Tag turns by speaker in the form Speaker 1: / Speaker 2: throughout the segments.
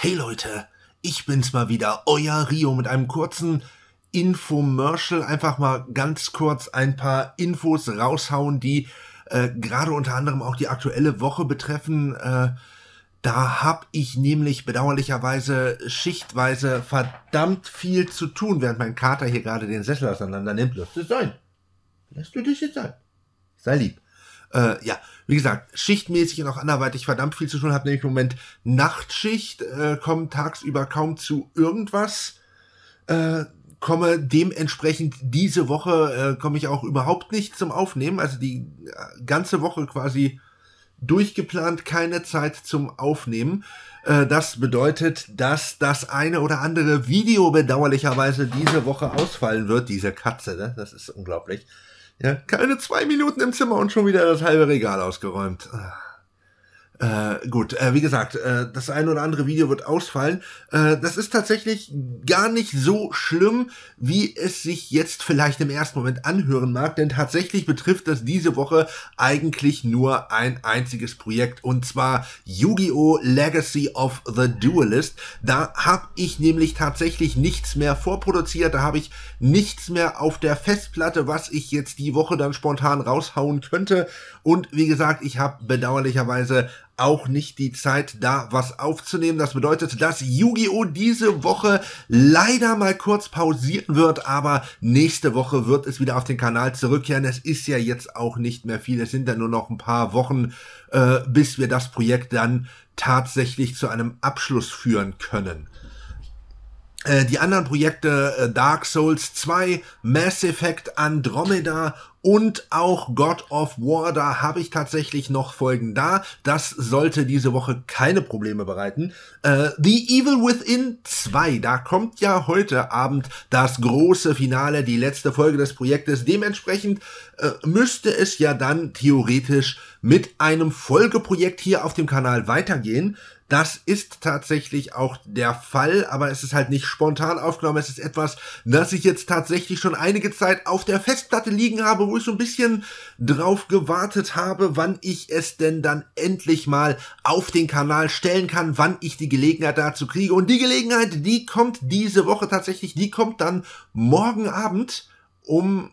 Speaker 1: Hey Leute, ich bin's mal wieder, euer Rio mit einem kurzen Infomercial. Einfach mal ganz kurz ein paar Infos raushauen, die äh, gerade unter anderem auch die aktuelle Woche betreffen. Äh, da hab ich nämlich bedauerlicherweise schichtweise verdammt viel zu tun, während mein Kater hier gerade den Sessel auseinander nimmt. Lass es sein. Lass du dich jetzt sein. Sei lieb äh, ja, wie gesagt, schichtmäßig und auch anderweitig verdammt viel zu tun, habe nämlich im Moment Nachtschicht, äh, komme tagsüber kaum zu irgendwas, äh, komme dementsprechend diese Woche, äh, komme ich auch überhaupt nicht zum Aufnehmen, also die äh, ganze Woche quasi durchgeplant, keine Zeit zum Aufnehmen. Äh, das bedeutet, dass das eine oder andere Video bedauerlicherweise diese Woche ausfallen wird, diese Katze, ne? das ist unglaublich. Ja, keine zwei Minuten im Zimmer und schon wieder das halbe Regal ausgeräumt. Ah. Äh, gut, äh, wie gesagt, äh, das ein oder andere Video wird ausfallen. Äh, das ist tatsächlich gar nicht so schlimm, wie es sich jetzt vielleicht im ersten Moment anhören mag, denn tatsächlich betrifft das diese Woche eigentlich nur ein einziges Projekt und zwar Yu-Gi-Oh! Legacy of the Duelist. Da habe ich nämlich tatsächlich nichts mehr vorproduziert, da habe ich nichts mehr auf der Festplatte, was ich jetzt die Woche dann spontan raushauen könnte. Und wie gesagt, ich habe bedauerlicherweise auch nicht die Zeit, da was aufzunehmen. Das bedeutet, dass Yu-Gi-Oh! diese Woche leider mal kurz pausieren wird, aber nächste Woche wird es wieder auf den Kanal zurückkehren. Es ist ja jetzt auch nicht mehr viel. Es sind ja nur noch ein paar Wochen, äh, bis wir das Projekt dann tatsächlich zu einem Abschluss führen können. Äh, die anderen Projekte äh, Dark Souls 2, Mass Effect Andromeda und auch God of War, da habe ich tatsächlich noch Folgen da. Das sollte diese Woche keine Probleme bereiten. Äh, The Evil Within 2, da kommt ja heute Abend das große Finale, die letzte Folge des Projektes. Dementsprechend äh, müsste es ja dann theoretisch mit einem Folgeprojekt hier auf dem Kanal weitergehen. Das ist tatsächlich auch der Fall, aber es ist halt nicht spontan aufgenommen. Es ist etwas, das ich jetzt tatsächlich schon einige Zeit auf der Festplatte liegen habe, wo ich so ein bisschen drauf gewartet habe, wann ich es denn dann endlich mal auf den Kanal stellen kann, wann ich die Gelegenheit dazu kriege. Und die Gelegenheit, die kommt diese Woche tatsächlich, die kommt dann morgen Abend um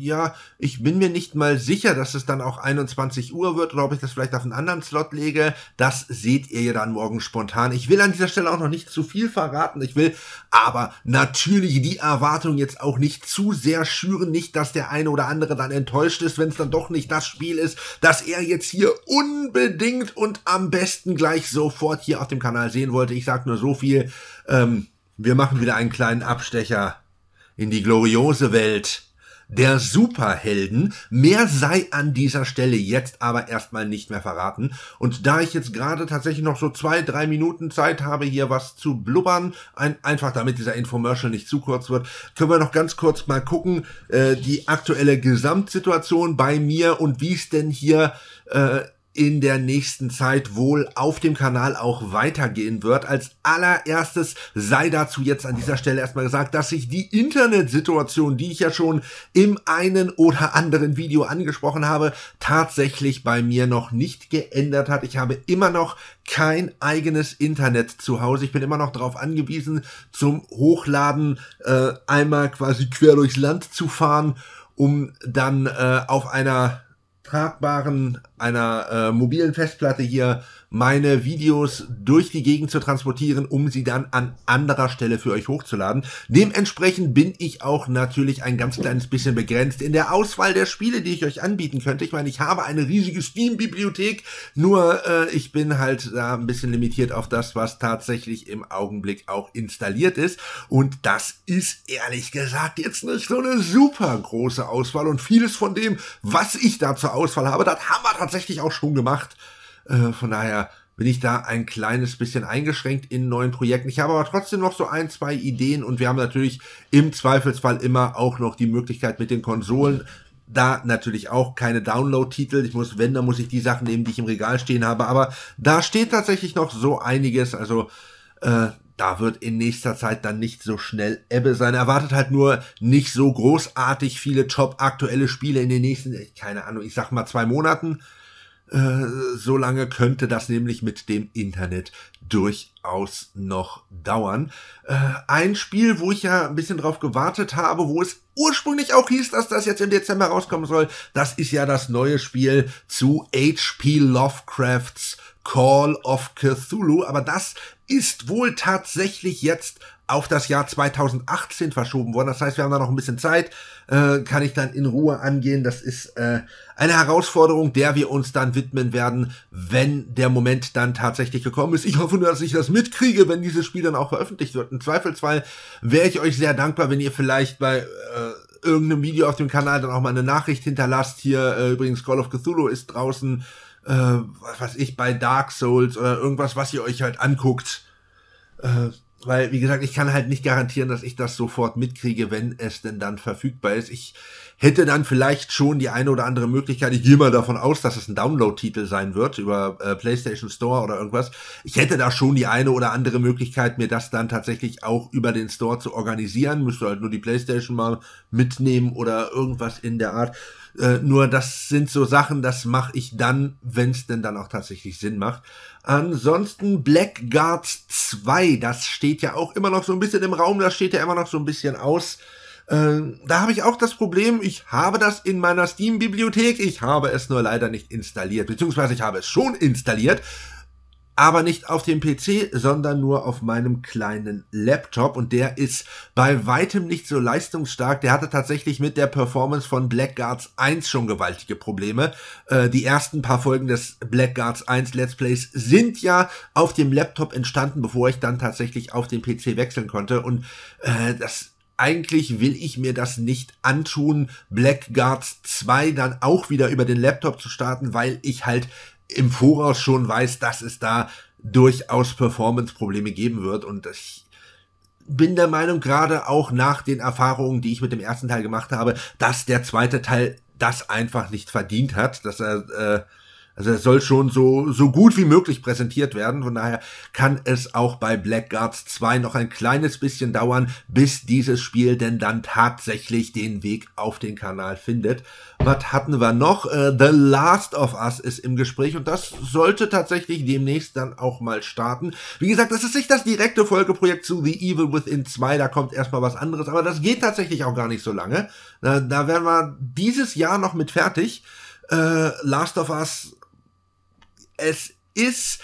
Speaker 1: ja, ich bin mir nicht mal sicher, dass es dann auch 21 Uhr wird oder ob ich das vielleicht auf einen anderen Slot lege. Das seht ihr ja dann morgen spontan. Ich will an dieser Stelle auch noch nicht zu viel verraten. Ich will aber natürlich die Erwartung jetzt auch nicht zu sehr schüren. Nicht, dass der eine oder andere dann enttäuscht ist, wenn es dann doch nicht das Spiel ist, dass er jetzt hier unbedingt und am besten gleich sofort hier auf dem Kanal sehen wollte. Ich sag nur so viel. Ähm, wir machen wieder einen kleinen Abstecher in die gloriose Welt der Superhelden. Mehr sei an dieser Stelle jetzt aber erstmal nicht mehr verraten. Und da ich jetzt gerade tatsächlich noch so zwei, drei Minuten Zeit habe, hier was zu blubbern, ein, einfach damit dieser Infomercial nicht zu kurz wird, können wir noch ganz kurz mal gucken, äh, die aktuelle Gesamtsituation bei mir und wie es denn hier äh, in der nächsten Zeit wohl auf dem Kanal auch weitergehen wird. Als allererstes sei dazu jetzt an dieser Stelle erstmal gesagt, dass sich die Internetsituation, die ich ja schon im einen oder anderen Video angesprochen habe, tatsächlich bei mir noch nicht geändert hat. Ich habe immer noch kein eigenes Internet zu Hause. Ich bin immer noch darauf angewiesen, zum Hochladen äh, einmal quasi quer durchs Land zu fahren, um dann äh, auf einer tragbaren, einer äh, mobilen Festplatte hier meine Videos durch die Gegend zu transportieren, um sie dann an anderer Stelle für euch hochzuladen. Dementsprechend bin ich auch natürlich ein ganz kleines bisschen begrenzt in der Auswahl der Spiele, die ich euch anbieten könnte. Ich meine, ich habe eine riesige Steam-Bibliothek, nur äh, ich bin halt da ein bisschen limitiert auf das, was tatsächlich im Augenblick auch installiert ist. Und das ist ehrlich gesagt jetzt nicht so eine super große Auswahl und vieles von dem, was ich da zur Auswahl habe. Das haben wir tatsächlich auch schon gemacht. Äh, von daher bin ich da ein kleines bisschen eingeschränkt in neuen Projekten. Ich habe aber trotzdem noch so ein, zwei Ideen und wir haben natürlich im Zweifelsfall immer auch noch die Möglichkeit mit den Konsolen. Da natürlich auch keine Download-Titel. Ich muss, wenn, dann muss ich die Sachen nehmen, die ich im Regal stehen habe. Aber da steht tatsächlich noch so einiges. Also äh, da wird in nächster Zeit dann nicht so schnell Ebbe sein. Erwartet halt nur nicht so großartig viele top aktuelle Spiele in den nächsten, keine Ahnung, ich sag mal zwei Monaten. Äh, so lange könnte das nämlich mit dem Internet durchaus noch dauern. Äh, ein Spiel, wo ich ja ein bisschen drauf gewartet habe, wo es ursprünglich auch hieß, dass das jetzt im Dezember rauskommen soll, das ist ja das neue Spiel zu H.P. Lovecrafts Call of Cthulhu, aber das ist wohl tatsächlich jetzt auf das Jahr 2018 verschoben worden. Das heißt, wir haben da noch ein bisschen Zeit, äh, kann ich dann in Ruhe angehen. Das ist äh, eine Herausforderung, der wir uns dann widmen werden, wenn der Moment dann tatsächlich gekommen ist. Ich hoffe nur, dass ich das mitkriege, wenn dieses Spiel dann auch veröffentlicht wird. Im Zweifelsfall wäre ich euch sehr dankbar, wenn ihr vielleicht bei... Äh, irgendeinem Video auf dem Kanal dann auch mal eine Nachricht hinterlasst. Hier äh, übrigens Call of Cthulhu ist draußen, äh, was weiß ich, bei Dark Souls oder irgendwas, was ihr euch halt anguckt. Äh, weil, wie gesagt, ich kann halt nicht garantieren, dass ich das sofort mitkriege, wenn es denn dann verfügbar ist. Ich hätte dann vielleicht schon die eine oder andere Möglichkeit. Ich gehe mal davon aus, dass es ein Download-Titel sein wird über äh, PlayStation Store oder irgendwas. Ich hätte da schon die eine oder andere Möglichkeit, mir das dann tatsächlich auch über den Store zu organisieren. Müsste halt nur die PlayStation mal mitnehmen oder irgendwas in der Art. Äh, nur das sind so Sachen, das mache ich dann, wenn es denn dann auch tatsächlich Sinn macht. Ansonsten Blackguards 2, das steht ja auch immer noch so ein bisschen im Raum, das steht ja immer noch so ein bisschen aus. Äh, da habe ich auch das Problem, ich habe das in meiner Steam-Bibliothek, ich habe es nur leider nicht installiert, beziehungsweise ich habe es schon installiert, aber nicht auf dem PC, sondern nur auf meinem kleinen Laptop und der ist bei weitem nicht so leistungsstark. Der hatte tatsächlich mit der Performance von Blackguards 1 schon gewaltige Probleme. Äh, die ersten paar Folgen des Blackguards 1 Let's Plays sind ja auf dem Laptop entstanden, bevor ich dann tatsächlich auf den PC wechseln konnte und äh, das eigentlich will ich mir das nicht antun, Blackguards 2 dann auch wieder über den Laptop zu starten, weil ich halt im Voraus schon weiß, dass es da durchaus Performance-Probleme geben wird. Und ich bin der Meinung, gerade auch nach den Erfahrungen, die ich mit dem ersten Teil gemacht habe, dass der zweite Teil das einfach nicht verdient hat, dass er äh, also es soll schon so, so gut wie möglich präsentiert werden. Von daher kann es auch bei Blackguards 2 noch ein kleines bisschen dauern, bis dieses Spiel denn dann tatsächlich den Weg auf den Kanal findet. Was hatten wir noch? Uh, The Last of Us ist im Gespräch und das sollte tatsächlich demnächst dann auch mal starten. Wie gesagt, das ist nicht das direkte Folgeprojekt zu The Evil Within 2, da kommt erstmal was anderes, aber das geht tatsächlich auch gar nicht so lange. Da, da werden wir dieses Jahr noch mit fertig. Äh, Last of Us es ist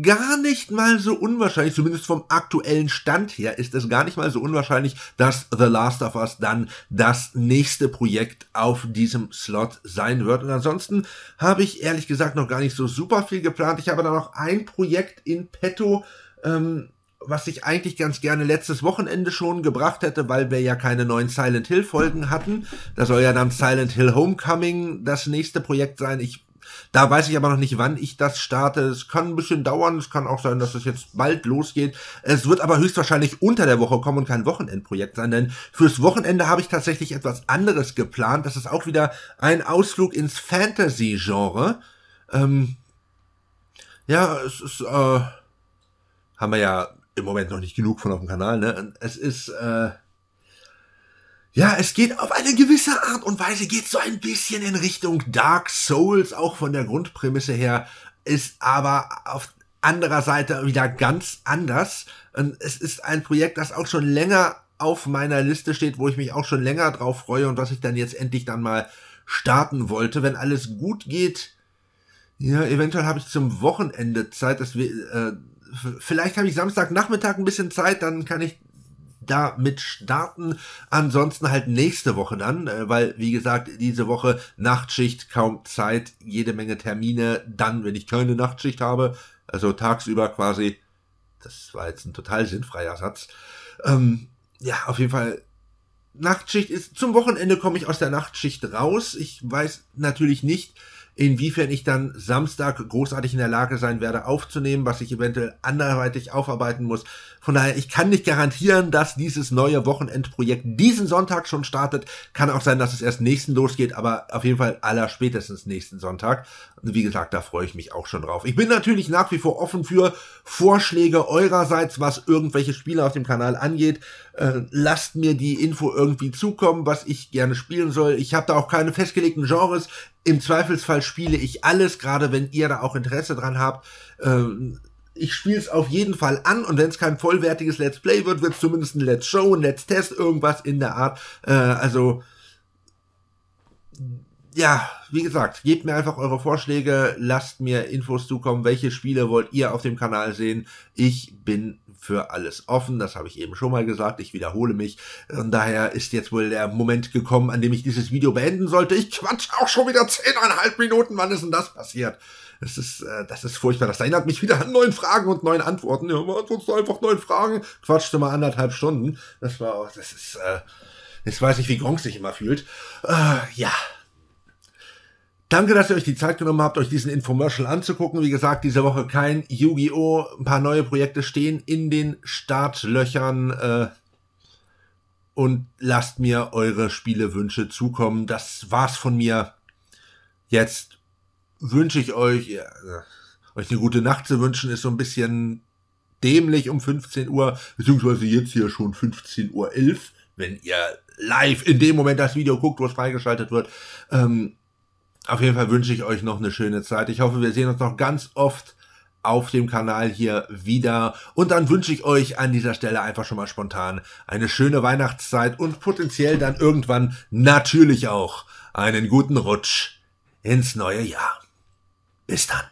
Speaker 1: gar nicht mal so unwahrscheinlich, zumindest vom aktuellen Stand her, ist es gar nicht mal so unwahrscheinlich, dass The Last of Us dann das nächste Projekt auf diesem Slot sein wird. Und ansonsten habe ich ehrlich gesagt noch gar nicht so super viel geplant. Ich habe da noch ein Projekt in petto. Ähm, was ich eigentlich ganz gerne letztes Wochenende schon gebracht hätte, weil wir ja keine neuen Silent Hill Folgen hatten. Da soll ja dann Silent Hill Homecoming das nächste Projekt sein. Ich da weiß ich aber noch nicht, wann ich das starte. Es kann ein bisschen dauern. Es kann auch sein, dass es jetzt bald losgeht. Es wird aber höchstwahrscheinlich unter der Woche kommen und kein Wochenendprojekt sein, denn fürs Wochenende habe ich tatsächlich etwas anderes geplant. Das ist auch wieder ein Ausflug ins Fantasy-Genre. Ähm, ja, es ist, äh, haben wir ja im Moment noch nicht genug von auf dem Kanal, ne? Es ist, äh, ja, es geht auf eine gewisse Art und Weise, geht so ein bisschen in Richtung Dark Souls, auch von der Grundprämisse her, ist aber auf anderer Seite wieder ganz anders. es ist ein Projekt, das auch schon länger auf meiner Liste steht, wo ich mich auch schon länger drauf freue und was ich dann jetzt endlich dann mal starten wollte. Wenn alles gut geht, ja, eventuell habe ich zum Wochenende Zeit, dass wir, äh, vielleicht habe ich Samstagnachmittag ein bisschen Zeit, dann kann ich damit starten. Ansonsten halt nächste Woche dann, äh, weil wie gesagt, diese Woche Nachtschicht, kaum Zeit, jede Menge Termine. Dann, wenn ich keine Nachtschicht habe, also tagsüber quasi, das war jetzt ein total sinnfreier Satz. Ähm, ja, auf jeden Fall. Nachtschicht ist, zum Wochenende komme ich aus der Nachtschicht raus. Ich weiß natürlich nicht, inwiefern ich dann Samstag großartig in der Lage sein werde aufzunehmen, was ich eventuell anderweitig aufarbeiten muss. Von daher, ich kann nicht garantieren, dass dieses neue Wochenendprojekt diesen Sonntag schon startet. Kann auch sein, dass es erst nächsten losgeht, aber auf jeden Fall aller spätestens nächsten Sonntag. Wie gesagt, da freue ich mich auch schon drauf. Ich bin natürlich nach wie vor offen für Vorschläge eurerseits, was irgendwelche Spiele auf dem Kanal angeht. Äh, lasst mir die Info irgendwie zukommen, was ich gerne spielen soll. Ich habe da auch keine festgelegten Genres. Im Zweifelsfall spiele ich alles, gerade wenn ihr da auch Interesse dran habt. Ähm, ich spiele es auf jeden Fall an und wenn es kein vollwertiges Let's Play wird, wird es zumindest ein Let's Show, ein Let's Test, irgendwas in der Art. Äh, also, ja, wie gesagt, gebt mir einfach eure Vorschläge, lasst mir Infos zukommen, welche Spiele wollt ihr auf dem Kanal sehen. Ich bin für alles offen. Das habe ich eben schon mal gesagt. Ich wiederhole mich. Und daher ist jetzt wohl der Moment gekommen, an dem ich dieses Video beenden sollte. Ich quatsch auch schon wieder zehneinhalb Minuten. Wann ist denn das passiert? Das ist, äh, das ist furchtbar. Das erinnert mich wieder an neun Fragen und neun Antworten. Ja, ansonsten einfach neun Fragen. Quatschte mal anderthalb Stunden. Das war, das ist, äh, jetzt weiß ich, wie Gronk sich immer fühlt. Äh, ja. Danke, dass ihr euch die Zeit genommen habt, euch diesen Infomercial anzugucken. Wie gesagt, diese Woche kein Yu-Gi-Oh! Ein paar neue Projekte stehen in den Startlöchern. Äh, und lasst mir eure Spielewünsche zukommen. Das war's von mir. Jetzt wünsche ich euch, ja, äh, euch eine gute Nacht zu wünschen, ist so ein bisschen dämlich um 15 Uhr, beziehungsweise jetzt hier schon 15.11 Uhr, wenn ihr live in dem Moment das Video guckt, wo es freigeschaltet wird. Ähm, auf jeden Fall wünsche ich euch noch eine schöne Zeit. Ich hoffe, wir sehen uns noch ganz oft auf dem Kanal hier wieder. Und dann wünsche ich euch an dieser Stelle einfach schon mal spontan eine schöne Weihnachtszeit und potenziell dann irgendwann natürlich auch einen guten Rutsch ins neue Jahr. Bis dann.